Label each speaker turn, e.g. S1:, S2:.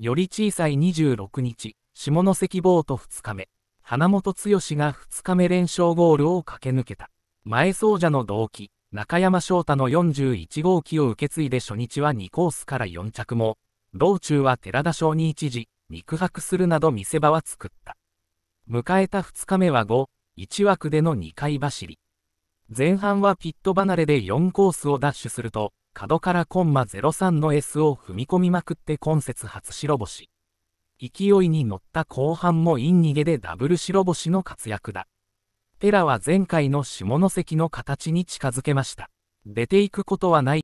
S1: より小さい26日、下関ボート2日目、花本剛が2日目連勝ゴールを駆け抜けた。前走者の同期、中山翔太の41号機を受け継いで初日は2コースから4着も、道中は寺田翔に一時、肉薄するなど見せ場は作った。迎えた2日目は5、1枠での2回走り。前半はピット離れで4コースをダッシュすると、角からコンマ03の S を踏み込みまくって今節初白星。勢いに乗った後半もイン逃げでダブル白星の活躍だ。ペラは前回の下関の形に近づけました。出てい
S2: くことはない。